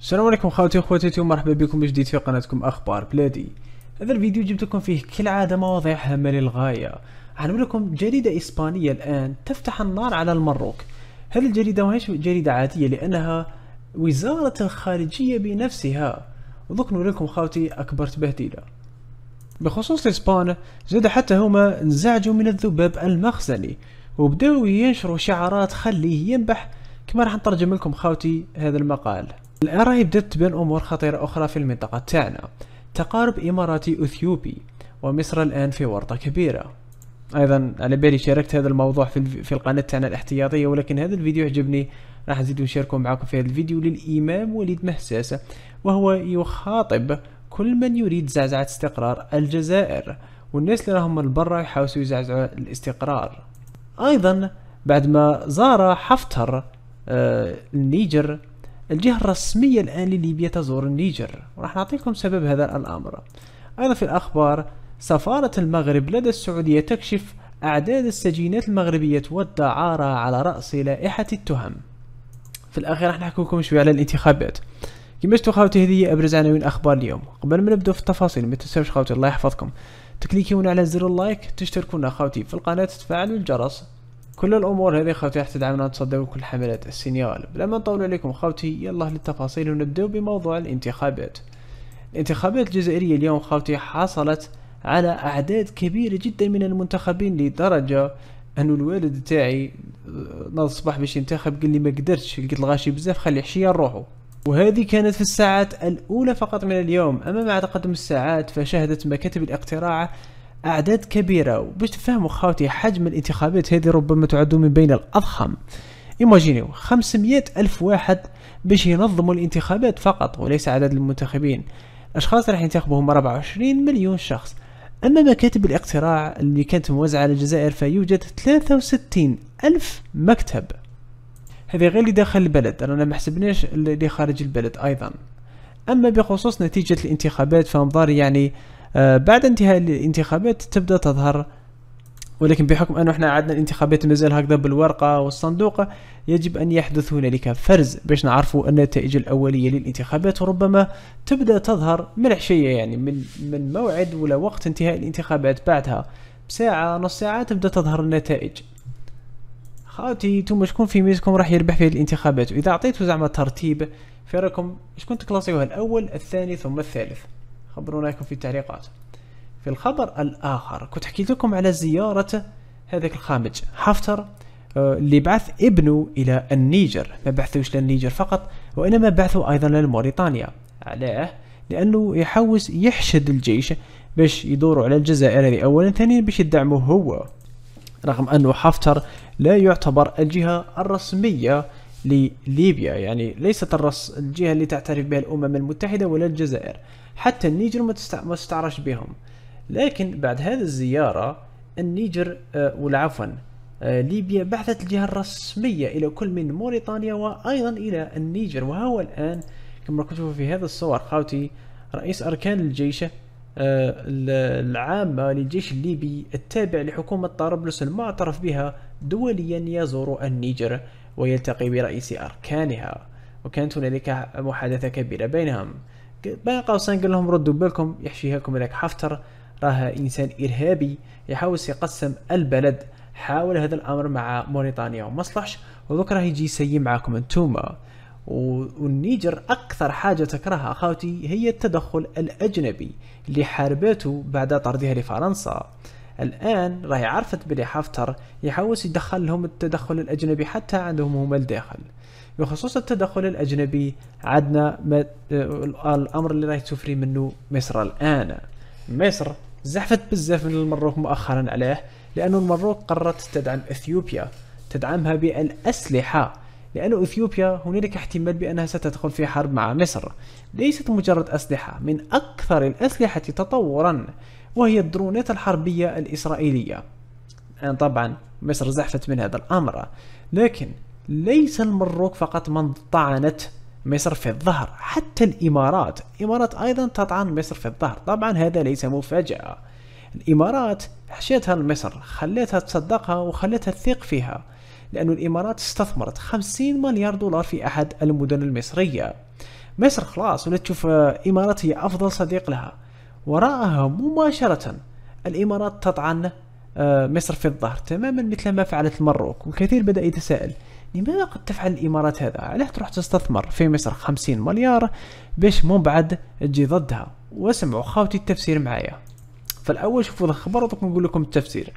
السلام عليكم خواتي وخواتاتي ومرحبا بكم جديد في قناتكم اخبار بلادي هذا الفيديو جبت لكم فيه كالعاده مواضيع هامه للغايه حنقول لكم جريده اسبانيه الان تفتح النار على المروك هذه الجريده ماهيش جريده عاديه لانها وزاره الخارجيه بنفسها ودوك لكم خواتي اكبر تبهدله بخصوص اسبان زاد حتى هما انزعجوا من الذباب المخزني وبداو ينشروا شعارات خليه ينبح كما راح نترجم لكم خاوتي هذا المقال الآراء بدأت تبان أمور خطيرة أخرى في المنطقة تاعنا تقارب إماراتي أثيوبي ومصر الآن في ورطة كبيرة ايضا على بالي شاركت هذا الموضوع في, في القناه تاعنا الاحتياطيه ولكن هذا الفيديو عجبني راح نزيد نشاركه معكم في هذا الفيديو للامام وليد مهساسه وهو يخاطب كل من يريد زعزعه استقرار الجزائر والناس اللي راهم من برا يحاولوا يزعزعوا الاستقرار ايضا بعد ما زار حفتر آه، النيجر الجهة الرسمية الآن لليبيا تزور النيجر وراح نعطيكم سبب هذا الأمر أيضا في الأخبار سفارة المغرب لدى السعودية تكشف أعداد السجينات المغربية والدعارة على رأس لائحة التهم في الأخير راح نحكي لكم شوي على الانتخابات كما شفتوا خاوتي هذه ابرز عناوين اخبار اليوم قبل ما نبدأ في التفاصيل ما تنساوش خاوتي الله يحفظكم تكليكيون على زر اللايك تشتركونا خاوتي في القناه تفعلوا الجرس كل الامور هذه خوتي راح تدعمنا نتصدى كل حملات السينيال بلا ما نطول عليكم خوتي يلا للتفاصيل ونبداو بموضوع الانتخابات الانتخابات الجزائريه اليوم خوتي حصلت على اعداد كبيره جدا من المنتخبين لدرجه انه الوالد تاعي ناض الصباح باش ينتخب قال لي ما قدرتش لقيت الغاشي بزاف خلي حشية نروحو وهذه كانت في الساعات الأولى فقط من اليوم أما مع تقدم الساعات فشهدت مكاتب الاقتراع اعداد كبيره وباش تفهموا خاوتي حجم الانتخابات هذه ربما تعد من بين الاضخم ايماجينيو 500 الف واحد باش ينظموا الانتخابات فقط وليس عدد المنتخبين الاشخاص راح ينتخبهم 24 مليون شخص اما مكاتب الاقتراع اللي كانت موزعه على الجزائر فيوجد 63 الف مكتب هذا غير اللي داخل البلد رانا ما حسبناش اللي خارج البلد ايضا اما بخصوص نتيجه الانتخابات فانظار يعني آه، بعد انتهاء الانتخابات تبدا تظهر ولكن بحكم انه احنا عدنا الانتخابات مازال هكذا بالورقه والصندوق يجب ان يحدث هنالك فرز باش نعرفوا النتائج الاوليه للانتخابات وربما تبدا تظهر من عشية يعني من من موعد ولا وقت انتهاء الانتخابات بعدها بساعه نص ساعه تبدا تظهر النتائج خاوتي نتوما شكون في ميزكم راح يربح في الانتخابات واذا عطيتو زعما ترتيب في شكون تكلاسيوه الاول الثاني ثم الثالث خبرونا لكم في التعليقات في الخبر الآخر كنت حكيت لكم على زيارة هذاك الخامج حفتر اللي آه، بعث ابنه إلى النيجر ما بعثوش للنيجر فقط وإنما بعثوا أيضا لموريتانيا علاه لأنه يحوس يحشد الجيش باش يدوروا على الجزائر هذه أولا ثانيا باش يدعموه هو رغم أنه حفتر لا يعتبر الجهة الرسمية لليبيا يعني ليست الرس الجهة اللي تعترف بها الأمم المتحدة ولا الجزائر حتى النيجر ما استعرش بهم لكن بعد هذه الزيارة النيجر آه، والعفوا آه، ليبيا بعثت الجهة الرسمية إلى كل من موريتانيا وأيضا إلى النيجر وهو الآن كما راكم في هذا الصور خاوتي رئيس أركان الجيش آه، العامة للجيش الليبي التابع لحكومة طرابلس المعترف بها دوليا يزور النيجر ويلتقي برئيس أركانها وكانت هنالك محادثة كبيرة بينهم بين قوسين قال لهم ردوا بالكم يحشيها لكم هذاك حفتر راه انسان ارهابي يحاول يقسم البلد حاول هذا الامر مع موريتانيا وما صلحش ودوك راه يجي يسيي معاكم انتوما والنيجر اكثر حاجه تكرهها اخاوتي هي التدخل الاجنبي اللي حاربته بعد طردها لفرنسا الان راهي عرفت بلي حفتر يحاول يدخل لهم التدخل الاجنبي حتى عندهم هما الداخل بخصوص التدخل الأجنبي عدنا آه، الأمر اللي راهي تفري منه مصر الآن مصر زحفت بزاف من المروك مؤخرا عليه لأن المروك قررت تدعم أثيوبيا تدعمها بالأسلحة لأن أثيوبيا هنالك احتمال بأنها ستدخل في حرب مع مصر ليست مجرد أسلحة من أكثر الأسلحة تطورا وهي الدرونات الحربية الإسرائيلية طبعا مصر زحفت من هذا الأمر لكن ليس المروك فقط من طعنت مصر في الظهر حتى الإمارات الإمارات أيضا تطعن مصر في الظهر طبعا هذا ليس مفاجأة الإمارات حشيتها لمصر خليتها تصدقها وخليتها تثق فيها لأن الإمارات استثمرت 50 مليار دولار في أحد المدن المصرية مصر خلاص ولا تشوف الإمارات هي أفضل صديق لها وراءها مباشرة الإمارات تطعن آه، مصر في الظهر تماما مثل ما فعلت المروك والكثير بدأ يتساءل لماذا قد تفعل الامارات هذا علاه تروح تستثمر في مصر خمسين مليار باش مو بعد تجي ضدها واسمعوا خاوتي التفسير معايا فالاول شوفوا الخبر ودوك نقول لكم التفسير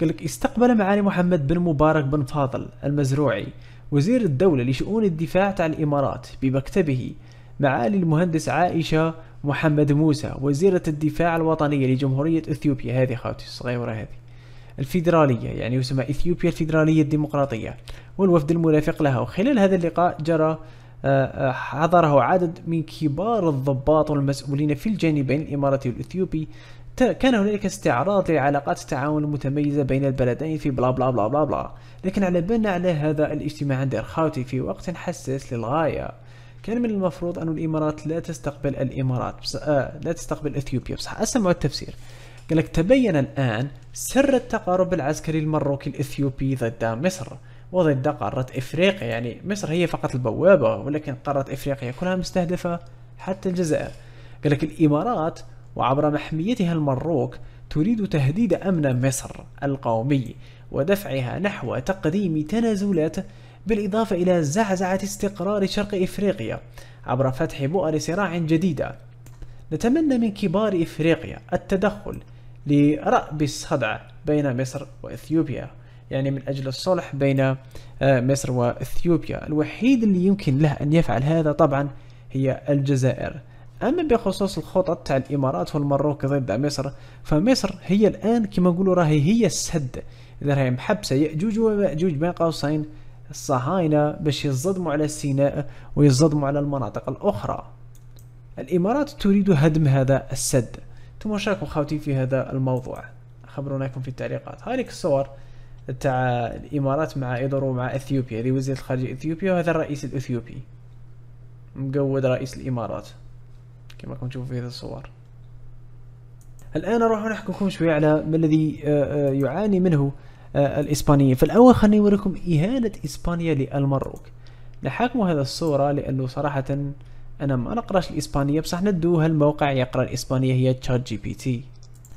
قال لك استقبل معالي محمد بن مبارك بن فاضل المزروعي وزير الدولة لشؤون الدفاع تاع الإمارات بمكتبه معالي المهندس عائشة محمد موسى وزيرة الدفاع الوطنية لجمهورية إثيوبيا هذه خاوتي الصغيرة هذه الفيدرالية يعني يسمى إثيوبيا الفيدرالية الديمقراطية والوفد المرافق لها وخلال هذا اللقاء جرى آه، آه، حضره عدد من كبار الضباط والمسؤولين في الجانبين الإماراتي والإثيوبي كان هنالك استعراض لعلاقات التعاون المتميزة بين البلدين في بلا بلا بلا بلا بلا لكن على بالنا على هذا الاجتماع عند خاوتي في وقت حساس للغاية كان من المفروض أن الإمارات لا تستقبل الإمارات بس... آه لا تستقبل إثيوبيا بصح أسمعوا التفسير قال لك تبين الآن سر التقارب العسكري المروكي الإثيوبي ضد مصر وضد قارة إفريقيا يعني مصر هي فقط البوابة ولكن قارة إفريقيا كلها مستهدفة حتى الجزائر قال لك الإمارات وعبر محميتها المروك تريد تهديد أمن مصر القومي ودفعها نحو تقديم تنازلات بالإضافة إلى زعزعة استقرار شرق إفريقيا عبر فتح بؤر صراع جديدة نتمنى من كبار إفريقيا التدخل لرأب الصدع بين مصر وإثيوبيا يعني من أجل الصلح بين آه، مصر وإثيوبيا الوحيد اللي يمكن له أن يفعل هذا طبعا هي الجزائر أما بخصوص الخطط تاع الإمارات والمروك ضد مصر فمصر هي الآن كما نقولوا راهي هي السد إذا راهي محبسة يأجوج ومأجوج بين قوسين الصهاينة باش يصدموا على سيناء ويصدموا على المناطق الأخرى الإمارات تريد هدم هذا السد انتم رايكم خاوتي في هذا الموضوع خبروناكم في التعليقات هذه الصور تاع الامارات مع ايدورو ومع اثيوبيا هذه وزيره الخارجيه اثيوبيا وهذا الرئيس الاثيوبي مقود رئيس الامارات كما راكم تشوفوا في هذه الصور الان نروح نحكي لكم شويه على ما الذي آه، آه، يعاني منه آه، الاسبانيين فالاول خليني اوريكم اهانه اسبانيا للمروك نحاكموا هذا الصوره لانه صراحه انا ما نقراش الاسبانيه بصح ندو هالموقع يقرا الاسبانيه هي تشات جي بي تي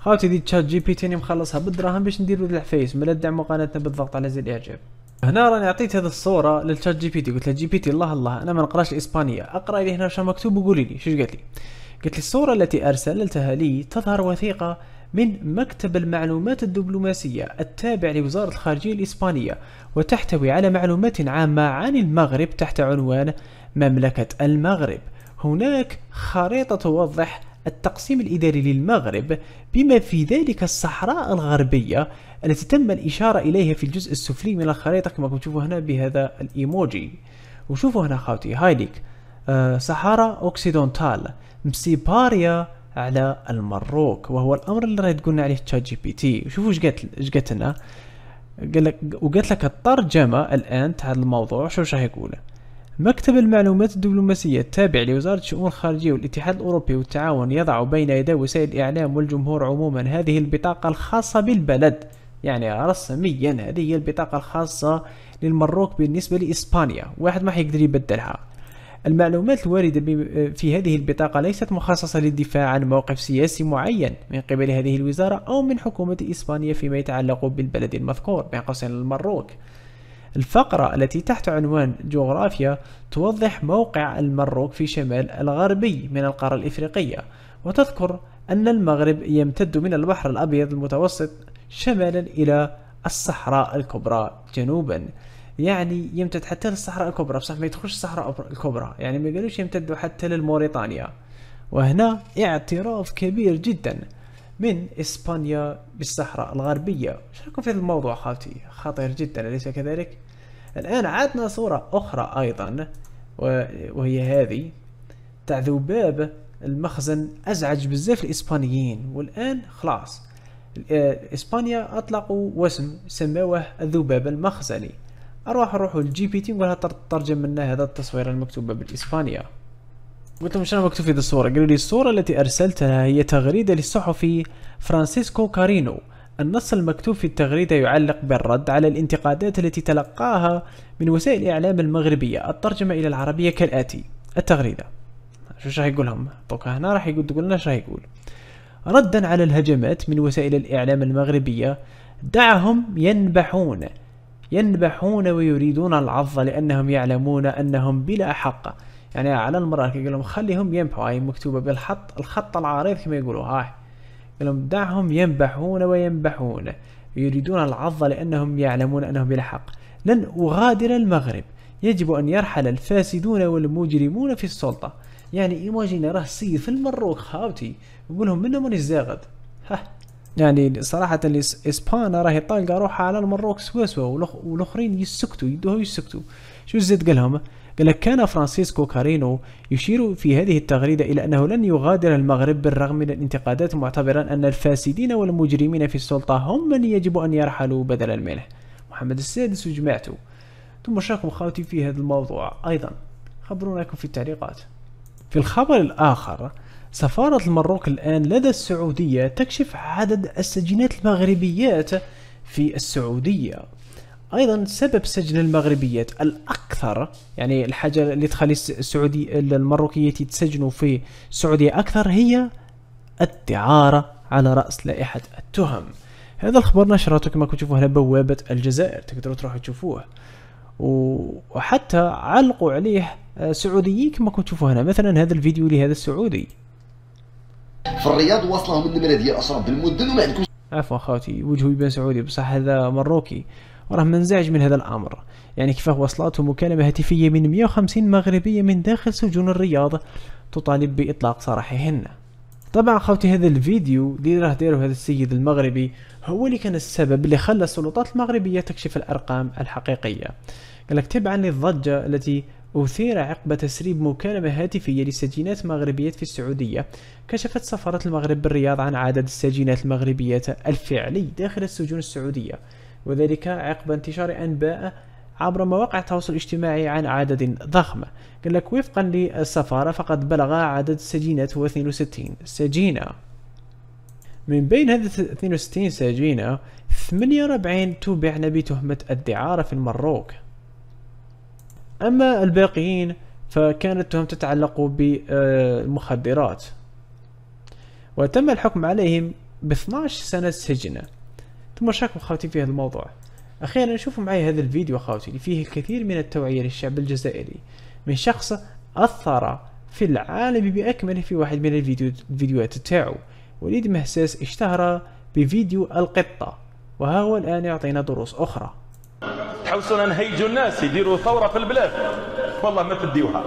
خاوتي دي تشات جي بي تيني مخلصها بالدراهم باش نديرو الفيس ملا دعموا قناتنا بالضغط على زر الاعجاب هنا راني عطيت هذه الصوره للتشات جي بي تي قلت لها جي بي تي الله الله انا ما نقراش الاسبانيه اقرا لي هنا شنو مكتوب وقولي لي شنو قالت لي قالت لي الصوره التي ارسلتها لي تظهر وثيقه من مكتب المعلومات الدبلوماسية التابع لوزارة الخارجية الإسبانية وتحتوي على معلومات عامة عن المغرب تحت عنوان مملكة المغرب هناك خريطة توضح التقسيم الإداري للمغرب بما في ذلك الصحراء الغربية التي تم الإشارة إليها في الجزء السفلي من الخريطة كما تشوفوا هنا بهذا الإيموجي وشوفوا هنا خاوتي هايليك أه صحراء أوكسيدونتال مسيباريا على المروك وهو الامر اللي راه تقولنا عليه تشات جي بي تي وشوفوا إيش قالت لنا قال لك وقالت لك الترجمه الان تاع الموضوع شو راح يقول مكتب المعلومات الدبلوماسية التابع لوزارة الشؤون الخارجية والاتحاد الأوروبي والتعاون يضع بين يدي وسائل الإعلام والجمهور عموما هذه البطاقة الخاصة بالبلد يعني رسميا هذه هي البطاقة الخاصة للمروك بالنسبة لإسبانيا واحد ما حيقدر يبدلها المعلومات الواردة في هذه البطاقة ليست مخصصة للدفاع عن موقف سياسي معين من قبل هذه الوزارة أو من حكومة إسبانيا فيما يتعلق بالبلد المذكور بين قوسين المروك الفقرة التي تحت عنوان جغرافيا توضح موقع المروك في شمال الغربي من القارة الإفريقية وتذكر أن المغرب يمتد من البحر الأبيض المتوسط شمالا إلى الصحراء الكبرى جنوبا يعني يمتد حتى للصحراء الكبرى بصح ما يدخلش الصحراء الكبرى يعني ما قالوش يمتدوا حتى للموريتانيا وهنا اعتراف كبير جدا من إسبانيا للصحراء الغربية شو رأيكم في هذا الموضوع خالتي خطير جدا أليس كذلك الآن عادنا صورة أخرى أيضا وهي هذه تاع ذباب المخزن أزعج بزاف الإسبانيين والآن خلاص آه، إسبانيا أطلقوا وسم سماوه الذباب المخزني أروح أروح للجي بي تي نقولها ترجم لنا هذا التصوير المكتوبة بالإسبانية قلت لهم شنو مكتوب في ذي الصورة قالوا لي الصورة التي أرسلتها هي تغريدة للصحفي فرانسيسكو كارينو النص المكتوب في التغريدة يعلق بالرد على الانتقادات التي تلقاها من وسائل الإعلام المغربية الترجمة إلى العربية كالآتي التغريدة شو راح لهم؟ طوك هنا راح يقول تقول لنا راح يقول ردا على الهجمات من وسائل الإعلام المغربية دعهم ينبحون ينبحون ويريدون العض لأنهم يعلمون أنهم بلا حق يعني على المرأة يقول لهم خليهم ينبحوا هاي مكتوبة بالخط الخط العريض كما يقولوا هاي يقول لهم دعهم ينبحون وينبحون يريدون العظة لأنهم يعلمون أنهم حق لن أغادر المغرب يجب أن يرحل الفاسدون والمجرمون في السلطة يعني إيماجينا راه سيد في المروك خاوتي يقول لهم منهم مانيش زاغد ها يعني صراحة الإسبانا راهي طالقة روحها على المروك سوا سوا والآخرين يسكتوا يدوها يسكتوا شو زيد قال لهم لقد كان فرانسيسكو كارينو يشير في هذه التغريدة إلى أنه لن يغادر المغرب بالرغم من الانتقادات معتبرا أن الفاسدين والمجرمين في السلطة هم من يجب أن يرحلوا بدلا منه محمد السادس وجماعته ثم شاكم خاوتي في هذا الموضوع أيضا خبروناكم في التعليقات في الخبر الآخر سفارة المروك الآن لدى السعودية تكشف عدد السجينات المغربيات في السعودية ايضا سبب سجل المغربيات الاكثر يعني الحاجه اللي تخلي السعودي المروكيات يتسجنوا في السعوديه اكثر هي الدعاره على راس لائحه التهم هذا الخبر نشرته كما كنتوا تشوفوا على بوابه الجزائر تقدروا تروحوا تشوفوه وحتى علقوا عليه آه، سعوديين كما كنتوا تشوفوا هنا مثلا هذا الفيديو لهذا السعودي في الرياض واصلهم النمره ديال اشرف بالمدن وما عندكمش عفوا خوتي وجهه يبان سعودي بصح هذا مروكي وراه منزعج من هذا الامر يعني كيف وصلته مكالمه هاتفيه من 150 مغربيه من داخل سجون الرياض تطالب باطلاق سراحهن طبعا خوتي هذا الفيديو اللي راه دايرو هذا السيد المغربي هو اللي كان السبب اللي خلى السلطات المغربيه تكشف الارقام الحقيقيه قال لك تبعا للضجه التي أثير عقب تسريب مكالمة هاتفية لسجينات مغربية في السعودية كشفت سفارة المغرب بالرياض عن عدد السجينات المغربية الفعلي داخل السجون السعودية وذلك عقب انتشار أنباء عبر مواقع التواصل الاجتماعي عن عدد ضخم قال لك وفقا للسفارة فقد بلغ عدد السجينات هو 62 سجينة من بين هذه 62 سجينة 48 تبعن بتهمة الدعارة في المروك أما الباقيين فكانت تهم تتعلق بالمخدرات وتم الحكم عليهم ب 12 سنة سجن ثم أشارككم خاوتي في هذا الموضوع أخيرا شوفوا معي هذا الفيديو خاوتي اللي فيه الكثير من التوعية للشعب الجزائري من شخص أثر في العالم بأكمله في واحد من الفيديو الفيديوهات تاعو وليد مهساس اشتهر بفيديو القطة وها هو الآن يعطينا دروس أخرى تحوسونا نهيجوا الناس يديروا ثورة في البلاد والله ما تديوها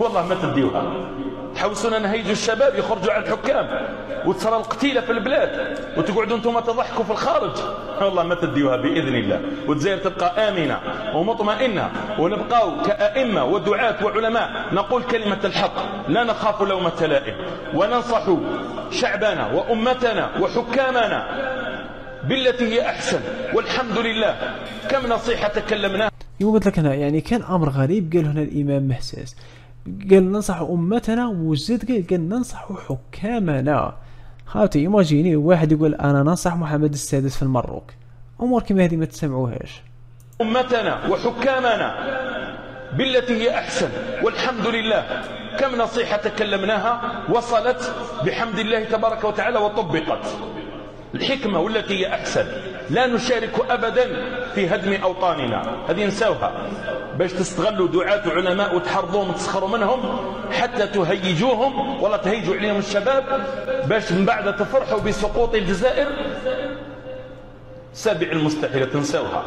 والله ما تديوها تحوسون نهيج الشباب يخرجوا على الحكام وتصرى القتيلة في البلاد وتقعدوا انتم تضحكوا في الخارج والله ما تديوها بإذن الله وتزير تبقى آمنة ومطمئنة ونبقاو كأئمة ودعاة وعلماء نقول كلمة الحق لا نخاف لومة لائم وننصح شعبنا وأمتنا وحكامنا بالتي هي أحسن والحمد لله كم نصيحة تكلمناها يوم قلت لك هنا يعني كان أمر غريب قال هنا الإمام محساس قال ننصح أمتنا وزيد قال قال ننصح حكامنا خاوتي ايماجيني واحد يقول أنا ننصح محمد السادس في المروك أمور كما هذه ما تسمعوهاش أمتنا وحكامنا بالتي هي أحسن والحمد لله كم نصيحة تكلمناها وصلت بحمد الله تبارك وتعالى وطبقت الحكمة والتي هي أحسن لا نشارك أبدا في هدم أوطاننا هذه نساوها باش تستغلوا دعاة علماء وتحرضوهم وتسخروا منهم حتى تهيجوهم ولا تهيجوا عليهم الشباب باش من بعد تفرحوا بسقوط الجزائر سابع المستحيل تنساوها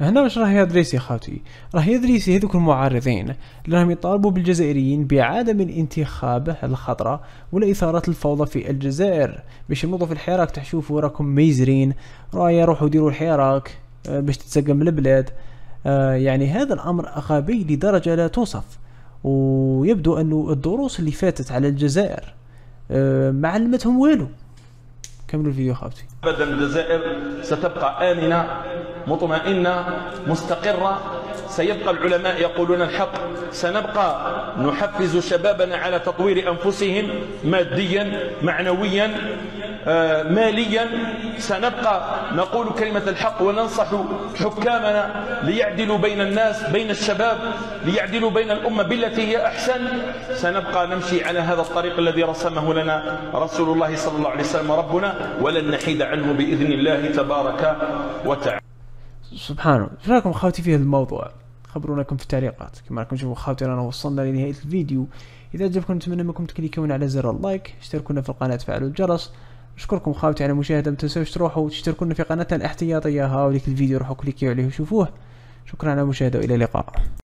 هنا واش راه يدريسي خاوتي راه يدريسي هذوك المعارضين اللي راهم يطالبوا بالجزائريين بعدم الانتخاب انتخاب الخطره ولا اثاره الفوضى في الجزائر باش ينوضوا في الحراك تحشوفوا راكم ميزرين رايا روحوا ديروا الحراك آه، باش تتسقم البلاد آه، يعني هذا الامر غبي لدرجه لا توصف ويبدو انه الدروس اللي فاتت على الجزائر آه، ما علمتهم والو كملوا الفيديو خاوتي ابدا الجزائر ستبقى امنه مطمئنة مستقرة سيبقى العلماء يقولون الحق سنبقى نحفز شبابنا على تطوير أنفسهم ماديا معنويا آه، ماليا سنبقى نقول كلمة الحق وننصح حكامنا ليعدلوا بين الناس بين الشباب ليعدلوا بين الأمة بالتي هي أحسن سنبقى نمشي على هذا الطريق الذي رسمه لنا رسول الله صلى الله عليه وسلم ربنا ولن نحيد عنه بإذن الله تبارك وتعالى سبحان الله شو رايكم اخواتي في هذا الموضوع لكم في التعليقات كما راكم تشوفوا اخواتي رانا وصلنا لنهايه الفيديو اذا عجبكم نتمنى منكم تكليكون على زر اللايك اشتركونا في القناه تفعلوا الجرس نشكركم خاوتي على المشاهدة ما تنسوش تروحوا تشتركونا في قناتنا الاحتياطية هاوليك الفيديو روحوا كليكيو عليه وشوفوه شكرا على المشاهدة وإلى اللقاء